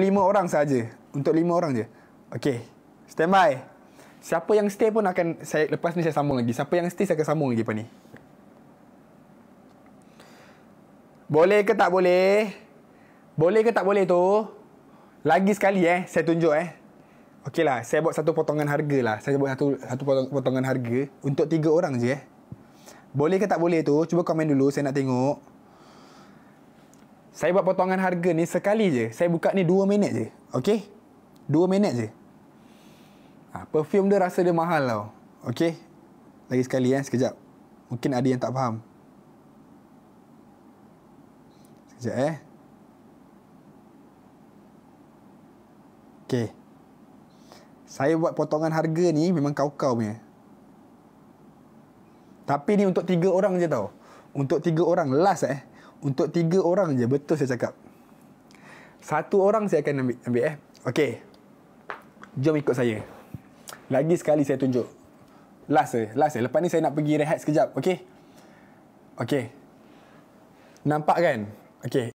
lima orang saja. Untuk lima orang je. Okay. Stand by. Siapa yang stay pun akan saya lepas ni saya sambung lagi. Siapa yang stay saya akan sambung lagi pun ni. Boleh ke tak boleh? Boleh ke tak boleh tu? Lagi sekali eh, saya tunjuk eh. Okey lah, saya buat satu potongan harga lah. Saya buat satu satu potongan harga untuk tiga orang je eh. Boleh ke tak boleh tu? Cuba komen dulu, saya nak tengok. Saya buat potongan harga ni sekali je. Saya buka ni 2 minit je. Okay? 2 minit je. Ha, perfume dia rasa dia mahal tau. Okay? Lagi sekali eh, sekejap. Mungkin ada yang tak faham. Sekejap eh. Okay. Saya buat potongan harga ni memang kau-kau punya. Tapi ni untuk 3 orang je tau. Untuk 3 orang. Last eh untuk tiga orang je betul saya cakap. Satu orang saya akan ambil, ambil eh. Okey. Jom ikut saya. Lagi sekali saya tunjuk. Last eh, last eh. Lepas ni saya nak pergi rehat sekejap. Okey. Okey. Nampak kan? Okey.